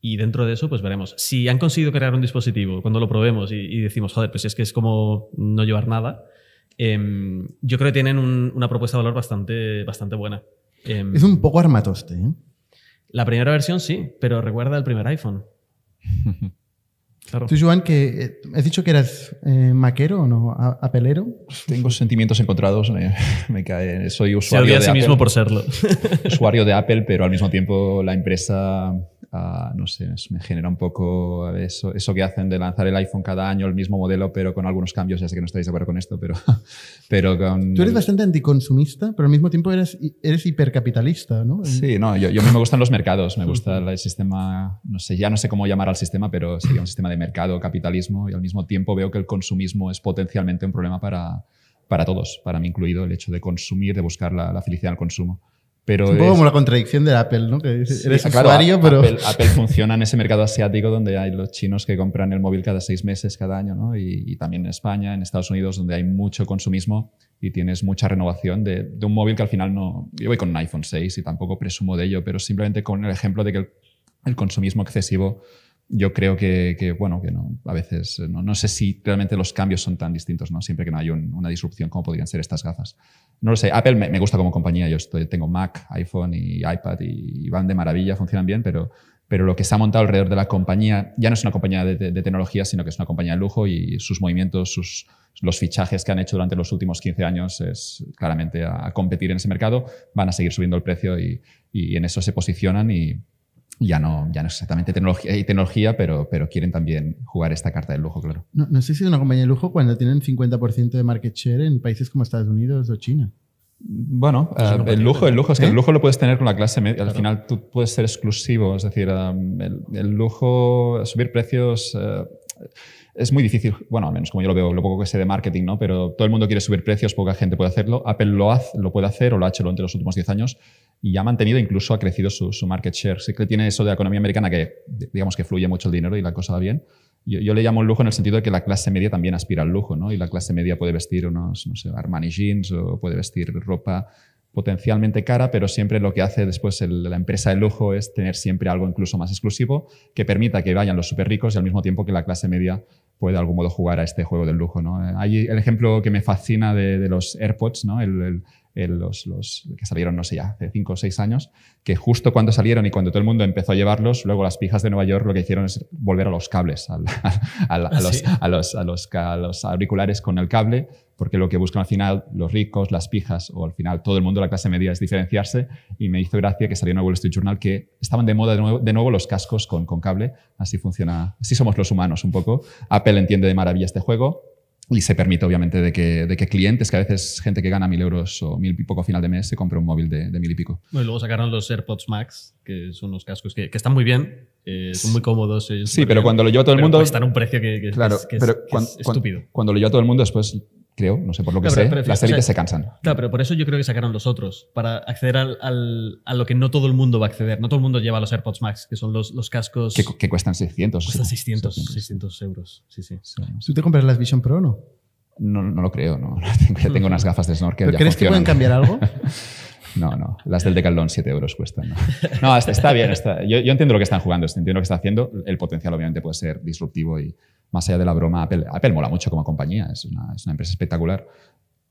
Y dentro de eso, pues veremos. Si han conseguido crear un dispositivo, cuando lo probemos y, decimos, joder, pues es que es como no llevar nada, em, yo creo que tienen una propuesta de valor bastante, bastante buena. Em, es un poco armatoste. ¿eh? La primera versión sí, pero recuerda el primer iPhone. <laughs> Tú, Joan, que eh, has dicho que eras eh, maquero no, apelero. Tengo sentimientos encontrados, me, <laughs> cae. Soy usuario Se de a sí mismo por serlo. <laughs> Usuario de Apple, pero al mismo tiempo la empresa no sé, me genera un poco eso, eso que hacen de lanzar el iPhone cada año, el mismo modelo, pero con algunos cambios. Ya sé que no estáis de acuerdo con esto, pero, <laughs> pero con... Tú eres bastante anticonsumista, pero al mismo tiempo eres, eres hipercapitalista, ¿no? Sí, no, yo, yo me gustan los mercados, me gusta el sistema, no sé, ya no sé cómo llamar al sistema, pero sería un sistema de mercado, capitalismo, y al mismo tiempo veo que el consumismo es potencialmente un problema para, para todos, para mí incluido, el hecho de consumir, de buscar la, felicidad al consumo un poco como la contradicción de Apple, ¿no? Que eres usuario, pero... Apple, Apple, funciona en ese mercado asiático donde hay los chinos que compran el móvil cada seis meses, cada año, ¿no? Y, también en España, en Estados Unidos, donde hay mucho consumismo y tienes mucha renovación de, un móvil que al final no... Yo voy con un iPhone 6 y tampoco presumo de ello, pero simplemente con el ejemplo de que el consumismo excesivo yo creo que, bueno, que no, a veces eh, no, no, sé si realmente los cambios son tan distintos, ¿no? Siempre que no hay una disrupción como podrían ser estas gafas. No lo sé, Apple me, gusta como compañía, yo tengo Mac, iPhone y iPad y, van de maravilla, funcionan bien, pero, pero lo que se ha montado alrededor de la compañía ya no es una compañía de, tecnología, sino que es una compañía de lujo y sus movimientos, sus, los fichajes que han hecho durante los últimos 15 años es claramente a, competir en ese mercado, van a seguir subiendo el precio y, y en eso se posicionan y ya no, ya no es exactamente tecnología, y eh, tecnología pero, pero quieren también jugar esta carta del lujo, claro. No, sé si es una compañía de lujo cuando tienen 50% de market share en países como Estados Unidos o China. Bueno, eh, el lujo, el lujo, es que ¿Eh? el lujo lo puedes tener con la clase media. Al final tú puedes ser exclusivo, es decir, el, lujo, subir precios es muy difícil, bueno, al menos como yo lo veo, lo poco que sé de marketing, ¿no? Pero todo el mundo quiere subir precios, poca gente puede hacerlo. Apple lo, hace, lo puede hacer o lo ha hecho durante los últimos 10 años y ha mantenido, incluso ha crecido su, market share. Sí que tiene eso de la economía americana que, digamos, que fluye mucho el dinero y la cosa va bien. Yo, yo, le llamo lujo en el sentido de que la clase media también aspira al lujo, ¿no? Y la clase media puede vestir unos, no sé, Armani jeans o puede vestir ropa potencialmente cara, pero siempre lo que hace después la empresa de lujo es tener siempre algo incluso más exclusivo que permita que vayan los súper ricos y al mismo tiempo que la clase media puede de algún modo jugar a este juego del lujo. ¿no? Hay eh, el ejemplo que me fascina de, los AirPods, ¿no? el, los, los, que salieron, no sé ya, hace 5 o 6 años, que justo cuando salieron y cuando todo el mundo empezó a llevarlos, luego las pijas de Nueva York lo que hicieron es volver a los cables, <laughs> a, ¿Ah, a, los, a los, los auriculares con el cable porque lo que buscan al final los ricos, las pijas o al final todo el mundo de la clase media es diferenciarse y me hizo gracia que salió en Google Wall Street Journal que estaban de moda de nuevo, de nuevo los cascos con, con cable, así funciona, así somos los humanos un poco. Apple entiende de maravilla este juego, y se permite, obviamente, de que, de que, clientes, que a veces gente que gana mil euros o mil y poco a final de mes, se compre un móvil de, de mil y pico. Bueno, y luego sacaron los AirPods Max, que son unos cascos que, que están muy bien, eh, son muy cómodos. sí, pero cuando lo lleva todo el mundo. Están un precio que, claro, es, cuando, estúpido. Cuando, cuando, lo lleva todo el mundo, después creo, no sé por lo que sea. las élites se cansan. Claro, pero por eso yo creo que sacaron los otros, para acceder a lo que no todo el mundo va a acceder. No todo el mundo lleva los AirPods Max, que son los, cascos... Que, cuestan 600. Cuestan 600, 600, euros, sí, sí. ¿Tú te compras las Vision Pro o no? No, lo creo, no. <laughs> Tengo, tengo <laughs> unas gafas de snorkel. ¿Pero ¿Crees que pueden cambiar algo? <laughs> No, no. Las del Decathlon 7 euros cuestan. No, está, bien. yo, entiendo lo que están jugando, entiendo lo que está haciendo. El potencial obviamente puede ser disruptivo y más allá de la broma, Apple, Apple mola mucho como compañía. es una empresa espectacular.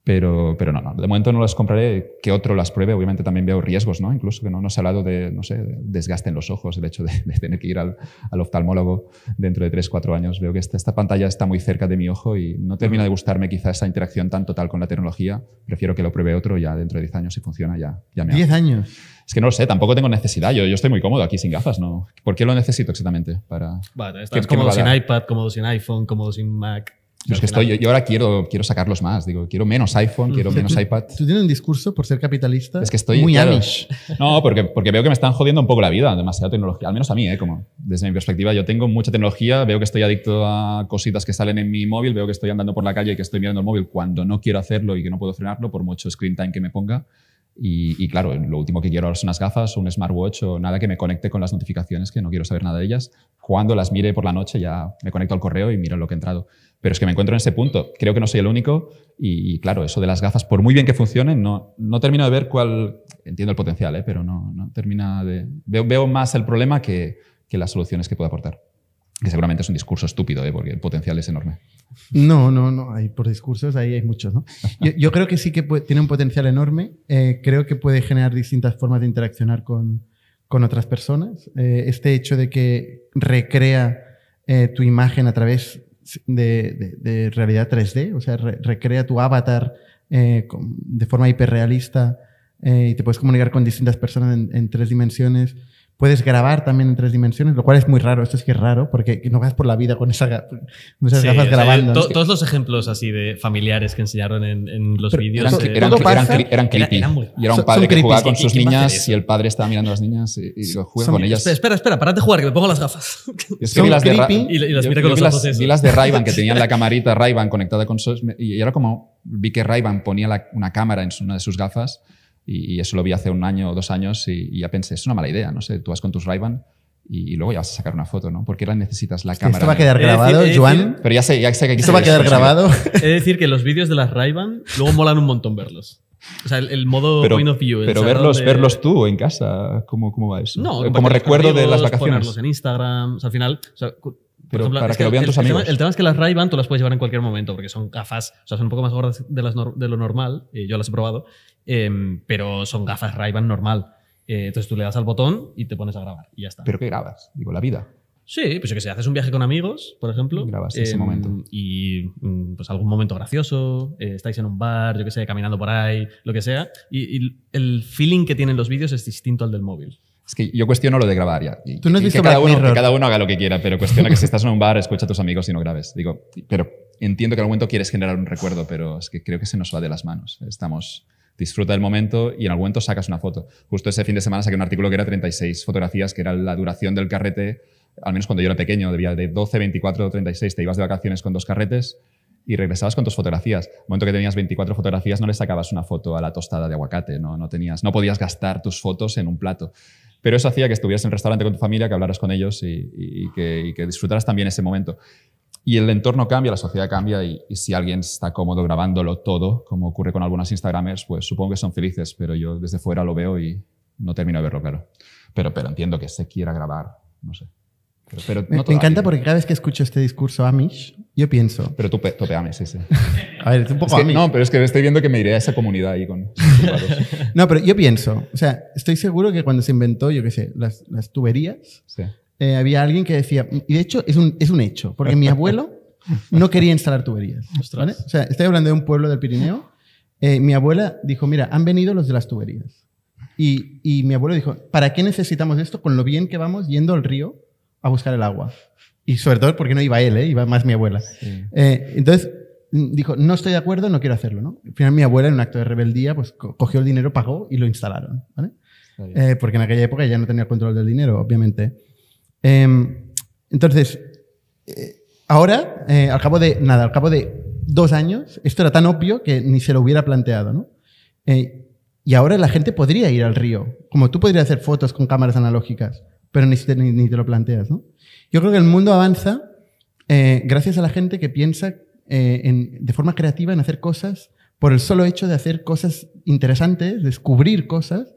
Pero, pero no, no, de momento no las compraré, que otro las pruebe, obviamente también veo riesgos, ¿no? Incluso que no se ha hablado de, no sé, desgaste en los ojos, el hecho de, tener que ir al, oftalmólogo dentro de 3, cuatro años. Veo que esta, esta pantalla está muy cerca de mi ojo y no termina de gustarme quizá esa interacción tan total con la tecnología. Prefiero que lo pruebe otro ya dentro de 10 años si funciona, ya, ya me... 10 años. Es que no lo sé, tampoco tengo necesidad. Yo, yo estoy muy cómodo aquí sin gafas, ¿no? ¿Por qué lo necesito exactamente? Para, bueno, estás cómodo sin iPad, cómodo sin iPhone, cómodo sin Mac. Yo que estoy, yo, ahora quiero, quiero sacarlos más. Digo, quiero menos iPhone, quiero menos <laughs> iPad. ¿Tú tienes un discurso por ser capitalista? Es que estoy. Muy Amish. No, porque, porque veo que me están jodiendo un poco la vida, demasiada tecnología. Al menos a mí, ¿eh? Como desde mi perspectiva, yo tengo mucha tecnología, veo que estoy adicto a cositas que salen en mi móvil, veo que estoy andando por la calle y que estoy mirando el móvil cuando no quiero hacerlo y que no puedo frenarlo por mucho screen time que me ponga. Y, y, claro, lo último que quiero ahora son unas gafas, un smartwatch o nada que me conecte con las notificaciones, que no quiero saber nada de ellas. Cuando las mire por la noche ya me conecto al correo y miro lo que he entrado. Pero es que me encuentro en ese punto. Creo que no soy el único y, claro, eso de las gafas, por muy bien que funcionen, no, no termino de ver cuál... Entiendo el potencial, ¿eh? pero no, no, termina de... Veo, más el problema que, que las soluciones que puede aportar que seguramente es un discurso estúpido, ¿eh? porque el potencial es enorme. No, no, no, hay, por discursos ahí hay muchos. ¿no? <laughs> Yo, creo que sí que tiene un potencial enorme, eh, creo que puede generar distintas formas de interaccionar con, otras personas. Eh, este hecho de que recrea eh, tu imagen a través de, realidad 3D, o sea, recrea tu avatar eh, de forma hiperrealista eh, y te puedes comunicar con distintas personas en tres dimensiones. Puedes grabar también en tres dimensiones, lo cual es muy raro. Esto es que es raro, porque no vas por la vida con, esas gafas grabando. todos los ejemplos así de familiares que enseñaron en, los vídeos. Eran, creepy. y era un padre que jugaba con sus niñas y el padre estaba mirando a las niñas y, juega con ellas. Espera, espera, parate de jugar, que me pongo las gafas. <laughs> Es las de y, las de Rayban que tenían la <laughs> camarita Rayban conectada con... Y era como... Vi que Rayban ponía una cámara en una de sus gafas y, eso lo vi hace un año o dos años y, ya pensé, es una mala idea, no sé, tú vas con tus ray y, luego ya vas a sacar una foto, ¿no? Porque la necesitas la cámara. Esto va a quedar grabado, Joan. Pero ya sé, ya sé que aquí Esto va a quedar grabado. Es decir que los vídeos de las ray luego molan un montón verlos. O sea, el, modo pero, point of view. Pero verlos, verlos tú en casa, ¿cómo, cómo va eso? No, como recuerdo de las vacaciones. Ponerlos en Instagram. O sea, al final, para que, lo vean el, tus amigos. El tema, es que las ray tú las puedes llevar en cualquier momento porque son gafas, o sea, son un poco más gordas de, lo normal, eh, yo las he probado, em, pero son gafas ray normal. Eh, entonces tú le das al botón y te pones a grabar y ya está. ¿Pero qué grabas? Digo, la vida. Sí, pues que sé, haces un viaje con amigos, por ejemplo. Grabas ese em, momento. Y mm, pues algún momento gracioso, eh, estáis en un bar, yo que sé, caminando por ahí, lo que sea. y, el feeling que tienen los vídeos es distinto al del móvil. Es que yo cuestiono lo de grabar ya. Y, Tú no has visto que cada, uno, haga lo que quiera, pero cuestiona que si <laughs> estás en un bar, escucha a tus amigos y no grabes. Digo, pero entiendo que en algún momento quieres generar un recuerdo, pero es que creo que se nos va de las manos. Estamos disfruta del momento y en algún momento sacas una foto. Justo ese fin de semana saqué un artículo que era 36 fotografías, que era la duración del carrete, al menos cuando yo era pequeño, debía de 12, 24, 36, te ibas de vacaciones con dos carretes y regresabas con tus fotografías. El momento que tenías 24 fotografías no le sacabas una foto a la tostada de aguacate, no, no, tenías, no podías gastar tus fotos en un plato pero eso hacía que estuvieras en el restaurante con tu familia, que hablaras con ellos y, que, disfrutaras también ese momento. Y el entorno cambia, la sociedad cambia y, si alguien está cómodo grabándolo todo, como ocurre con algunas Instagramers, pues supongo que son felices, pero yo desde fuera lo veo y no termino de verlo, claro. Pero, pero entiendo que se quiera grabar, no sé. Pero, me, encanta porque cada vez que escucho este discurso Amish, yo pienso. Pero tú tope Amish, ese. <laughs> A ver, es un poco Amish. No, pero es que estoy viendo que me iré a esa comunidad ahí con. <laughs> no, pero yo pienso. O sea, estoy seguro que cuando se inventó, yo qué sé, las, las tuberías, eh, había alguien que decía. Y de hecho, es un, es un hecho, porque mi abuelo no quería instalar tuberías. ¿vale? O sea, estoy hablando de un pueblo del Pirineo. Eh, mi abuela dijo: Mira, han venido los de las tuberías. Y, y mi abuelo dijo: ¿Para qué necesitamos esto con lo bien que vamos yendo al río? a buscar el agua. Y sobre todo porque no iba él, ¿eh? iba más mi abuela. Eh, entonces mm, dijo, no estoy de acuerdo, no quiero hacerlo. ¿no? Al final mi abuela, en un acto de rebeldía, pues cogió el dinero, pagó y lo instalaron. ¿vale? Eh, porque en aquella época ya no tenía control del dinero, obviamente. Em, entonces, eh, ahora, al cabo de nada, al cabo de dos años, esto era tan obvio que ni se lo hubiera planteado. ¿no? y ahora la gente podría ir al río, como tú podrías hacer fotos con cámaras analógicas pero ni, ni, te lo planteas, ¿no? Yo creo que el mundo avanza eh, gracias a la gente que piensa eh, en, de forma creativa en hacer cosas por el solo hecho de hacer cosas interesantes, descubrir cosas,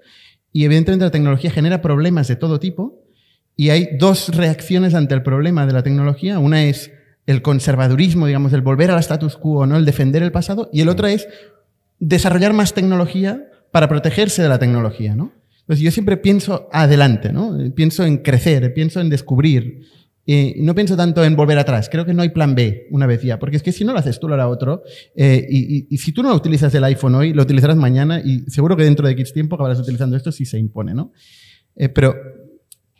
y evidentemente la tecnología genera problemas de todo tipo, y hay dos reacciones ante el problema de la tecnología. Una es el conservadurismo, digamos, el volver al status quo, ¿no? el defender el pasado, y el otro es desarrollar más tecnología para protegerse de la tecnología, ¿no? Entonces yo siempre pienso adelante, ¿no? Pienso en crecer, pienso en descubrir. no pienso tanto en volver atrás. Creo que no hay plan B una vez ya, porque es que si no lo haces tú, lo hará otro. Eh, y, si tú no utilizas el iPhone hoy, lo utilizarás mañana y seguro que dentro de X tiempo acabarás utilizando esto si se impone, ¿no? Eh, pero,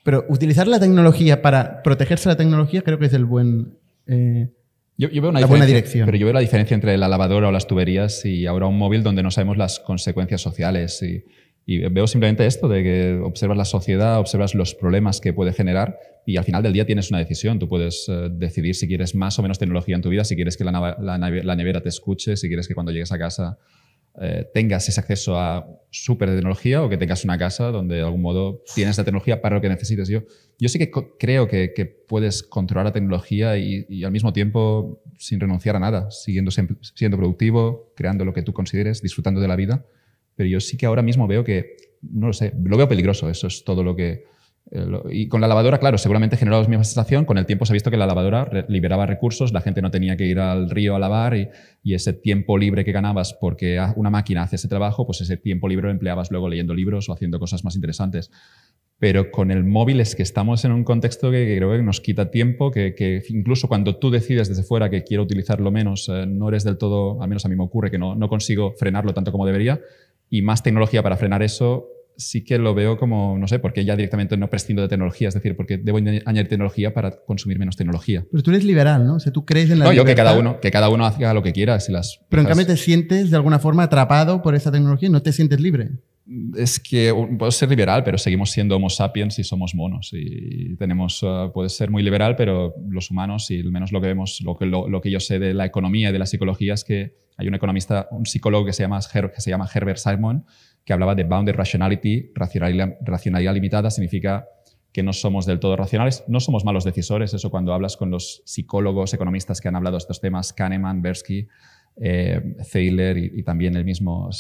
pero utilizar la tecnología para protegerse la tecnología creo que es el buen... Eh, yo, veo una la buena dirección. Pero yo veo la diferencia entre la lavadora o las tuberías y ahora un móvil donde no sabemos las consecuencias sociales y y veo simplemente esto de que observas la sociedad, observas los problemas que puede generar y al final del día tienes una decisión. Tú puedes eh, decidir si quieres más o menos tecnología en tu vida, si quieres que la, nevera te escuche, si quieres que cuando llegues a casa eh, tengas ese acceso a súper tecnología o que tengas una casa donde de algún modo tienes la tecnología para lo que necesites. Yo, yo sí que creo que, puedes controlar la tecnología y, y, al mismo tiempo sin renunciar a nada, siguiendo, siendo productivo, creando lo que tú consideres, disfrutando de la vida pero yo sí que ahora mismo veo que, no lo sé, lo veo peligroso, eso es todo lo que... Eh, y con la lavadora, claro, seguramente generaba la misma sensación, con el tiempo se ha visto que la lavadora liberaba recursos, la gente no tenía que ir al río a lavar y, ese tiempo libre que ganabas porque una máquina hace ese trabajo, pues ese tiempo libre lo empleabas luego leyendo libros o haciendo cosas más interesantes. Pero con el móvil es que estamos en un contexto que, creo que nos quita tiempo, que, incluso cuando tú decides desde fuera que quiero utilizarlo menos, eh, no eres del todo, al menos a mí me ocurre que no, no consigo frenarlo tanto como debería, y más tecnología para frenar eso, sí que lo veo como, no sé, porque ya directamente no prescindo de tecnología, es decir, porque debo añadir tecnología para consumir menos tecnología. Pero tú eres liberal, ¿no? O sea, tú crees en la No, yo que cada uno, que cada uno haga lo que quiera, si las Pero en cambio te sientes de alguna forma atrapado por esa tecnología, no te sientes libre es que puedo ser liberal, pero seguimos siendo homo sapiens y somos monos. Y tenemos, eh, puede ser muy liberal, pero los humanos, y al menos lo que vemos, lo que, yo sé de la economía y de la psicología es que hay un economista, un psicólogo que se llama, que se llama Herbert Simon, que hablaba de bounded rationality, racionalidad, racionalidad limitada significa que no somos del todo racionales, no somos malos decisores, eso cuando hablas con los psicólogos, economistas que han hablado de estos temas, Kahneman, Bersky, eh, Thaler y, también el mismo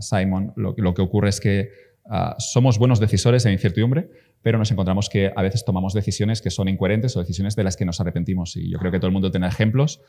Simon, lo, que ocurre es que ah, somos buenos decisores en incertidumbre, pero nos encontramos que a veces tomamos decisiones que son incoherentes o decisiones de las que nos arrepentimos. Y yo creo que todo el mundo tiene ejemplos.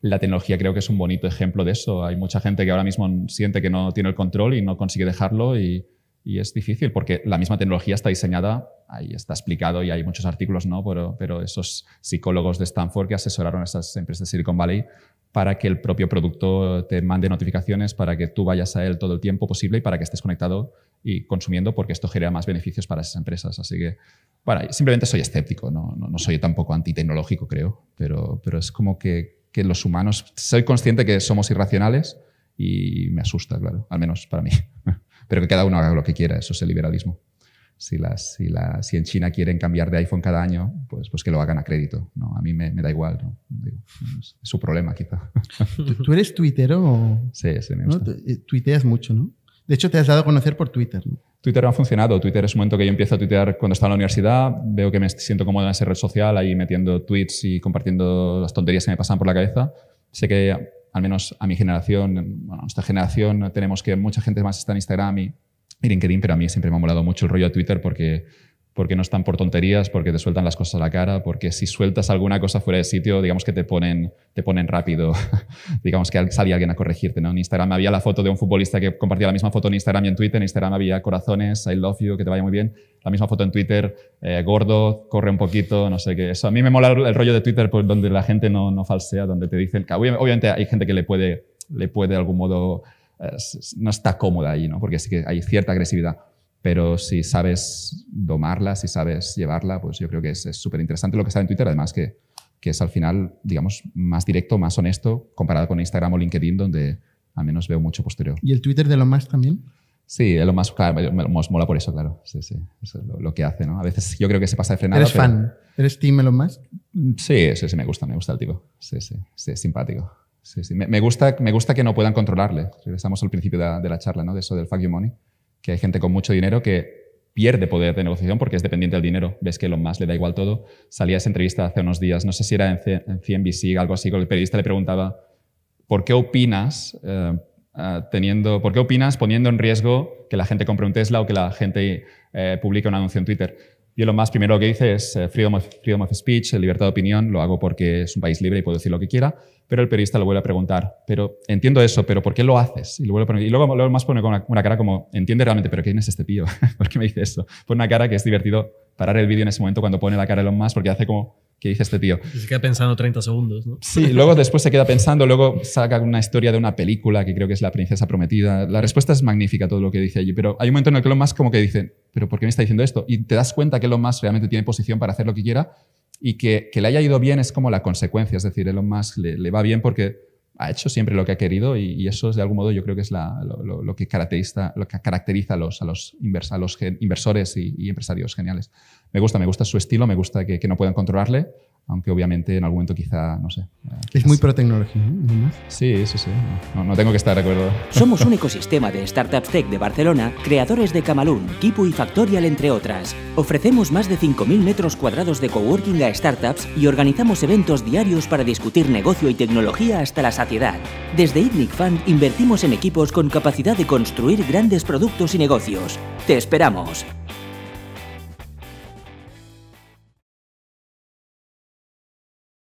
La tecnología creo que es un bonito ejemplo de eso. Hay mucha gente que ahora mismo siente que no tiene el control y no consigue dejarlo y, es difícil porque la misma tecnología está diseñada, ahí está explicado y hay muchos artículos, ¿no? Pero, pero esos psicólogos de Stanford que asesoraron a esas empresas de Silicon Valley para que el propio producto te mande notificaciones, para que tú vayas a él todo el tiempo posible y para que estés conectado y consumiendo, porque esto genera más beneficios para esas empresas. Así que, bueno, simplemente soy escéptico, no, soy tampoco antitecnológico, creo, pero, pero es como que, que, los humanos, soy consciente que somos irracionales y me asusta, claro, al menos para mí. <laughs> Pero que cada uno haga lo que quiera, eso es el liberalismo. Si, las, si, la, si en China quieren cambiar de iPhone cada año, pues, pues que lo hagan a crédito. ¿no? A mí me, me da igual. ¿no? es su problema, quizá. ¿Tú eres tuitero? Sí, sí, me gusta. Eh, tuiteas mucho, ¿no? De hecho, te has dado a conocer por Twitter, ¿no? Twitter ha funcionado. Twitter es un momento que yo empiezo a tuitear cuando estaba en la universidad, veo que me siento cómodo en esa red social, ahí metiendo tweets y compartiendo las tonterías que me pasan por la cabeza. Sé que, al menos a mi generación, bueno, a nuestra generación, tenemos que mucha gente más está en Instagram y Miren LinkedIn, pero a mí siempre me ha molado mucho el rollo de Twitter porque, porque no están por tonterías, porque te sueltan las cosas a la cara, porque si sueltas alguna cosa fuera de sitio, digamos que te ponen, te ponen rápido, <laughs> digamos que salía alguien a corregirte. En Instagram había la foto de un futbolista que compartía la misma foto en Instagram y en Twitter, en Instagram había corazones, I love you, que te vaya muy bien, la misma foto en Twitter, eh, gordo, corre un poquito, no sé qué. Eso a mí me mola el rollo de Twitter por donde la gente no, no falsea, donde te dicen, que obviamente hay gente que le puede, le puede de algún modo no está cómoda ahí, ¿no? Porque sí que hay cierta agresividad. Pero si sabes domarla, si sabes llevarla, pues yo creo que es súper interesante lo que está en Twitter, además que, es al final, digamos, más directo, más honesto, comparado con Instagram o LinkedIn, donde al menos veo mucho posterior. ¿Y el Twitter de lo más también? Sí, lo más claro, me, mola por eso, claro. Sí, sí, es lo, que hace, ¿no? A veces yo creo que se pasa de frenada. ¿Eres fan? ¿Eres team Elon Musk? Sí, sí, sí, me gusta, me gusta el tipo. Sí, sí, sí, simpático. Me, gusta, me gusta que no puedan controlarle. Regresamos al principio de la, charla, ¿no? De eso del fuck you money. Que hay gente con mucho dinero que pierde poder de negociación porque es dependiente del dinero. Ves que lo más le da igual todo. Salía esa entrevista hace unos días, no sé si era en, CNBC o algo así, con el periodista le preguntaba, ¿por qué opinas eh, eh, teniendo, por qué opinas poniendo en riesgo que la gente compre un Tesla o que la gente eh, publique un anuncio en Twitter? Y lo más primero lo que dice es freedom, freedom of speech, libertad de opinión, lo hago porque es un país libre y puedo decir lo que quiera. Pero el periodista lo vuelve a preguntar, pero entiendo eso, pero ¿por qué lo haces? Y, y luego, luego, más pone con una, cara como, entiende realmente, pero ¿quién es este tío? <laughs> ¿Por qué me dice eso? Pone una cara que es divertido parar el vídeo en ese momento cuando pone la cara de Elon porque hace como, ¿qué dice este tío? Y se queda pensando 30 segundos, ¿no? Sí, luego después se queda pensando, luego saca una historia de una película que creo que es La princesa prometida. La respuesta es magnífica todo lo que dice allí, pero hay un momento en el que Elon como que dice, pero ¿por qué me está diciendo esto? Y te das cuenta que Elon realmente tiene posición para hacer lo que quiera, y que, que, le haya ido bien es como la consecuencia, es decir, Elon Musk le, le va bien porque ha hecho siempre lo que ha querido y, eso es de algún modo yo creo que es lo, que caracteriza, a los, a los, inversores y, empresarios geniales me gusta, me gusta su estilo, me gusta que, no puedan controlarle, aunque obviamente en algún momento quizá, no sé. Eh, es muy pro tecnología, ¿no? Sí, sí, sí. No, tengo que estar de acuerdo. <laughs> Somos un ecosistema de startups tech de Barcelona, creadores de Camalún, Kipu y Factorial, entre otras. Ofrecemos más de 5.000 metros cuadrados de coworking a startups y organizamos eventos diarios para discutir negocio y tecnología hasta la saciedad. Desde Idnic Fund invertimos en equipos con capacidad de construir grandes productos y negocios. ¡Te esperamos!